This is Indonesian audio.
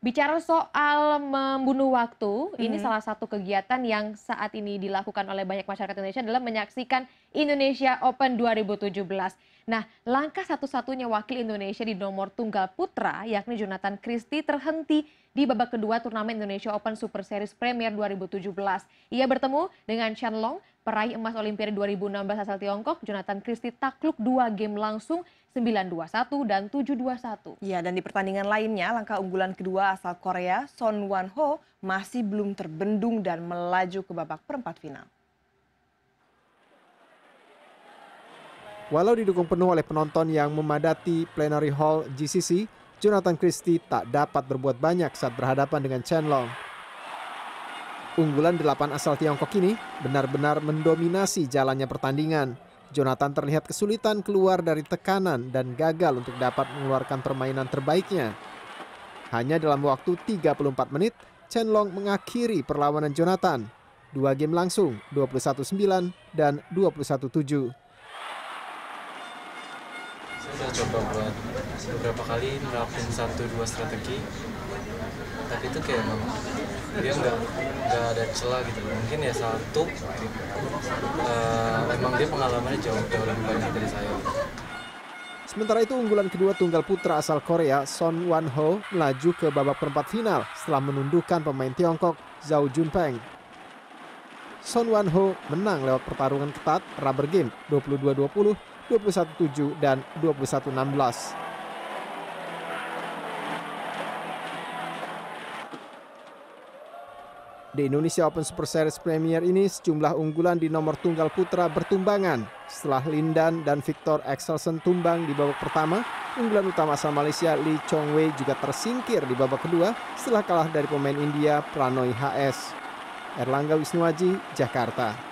bicara soal membunuh waktu, hmm. ini mm-hmm. salah satu kegiatan yang saat ini dilakukan oleh banyak masyarakat Indonesia adalah menyaksikan Indonesia Open 2017. Nah, langkah satu-satunya wakil Indonesia di nomor tunggal putra, yakni Jonathan Christie, terhenti di babak kedua turnamen Indonesia Open Super Series Premier 2017. Ia bertemu dengan Chen Long, peraih emas Olimpiade 2016 asal Tiongkok. Jonathan Christie takluk dua game langsung 9 2 dan 7-2-1. Ya, dan di pertandingan lainnya, langkah unggulan kedua asal Korea, Son Wan Ho, masih belum terbendung dan melaju ke babak perempat final. Walau didukung penuh oleh penonton yang memadati plenary hall GCC, Jonathan Christie tak dapat berbuat banyak saat berhadapan dengan Chen Long. Unggulan delapan asal Tiongkok ini benar-benar mendominasi jalannya pertandingan. Jonathan terlihat kesulitan keluar dari tekanan dan gagal untuk dapat mengeluarkan permainan terbaiknya. Hanya dalam waktu 34 menit, Chen Long mengakhiri perlawanan Jonathan. Dua game langsung, 21-9 dan 21-7 saya coba buat beberapa kali nerapin satu dua strategi tapi itu kayak dia nggak nggak ada celah gitu mungkin ya satu uh, emang dia pengalamannya jauh jauh lebih banyak dari saya Sementara itu unggulan kedua tunggal putra asal Korea Son Wan Ho melaju ke babak perempat final setelah menundukkan pemain Tiongkok Zhao Junpeng. Son Wan Ho menang lewat pertarungan ketat rubber game 22-20, 21-7 dan 21-16. Di Indonesia Open Super Series Premier ini, sejumlah unggulan di nomor tunggal putra bertumbangan. Setelah Lindan dan Victor Axelsen tumbang di babak pertama, unggulan utama asal Malaysia Lee Chong Wei juga tersingkir di babak kedua setelah kalah dari pemain India Pranoy HS. Erlangga Wisnuwaji, Jakarta.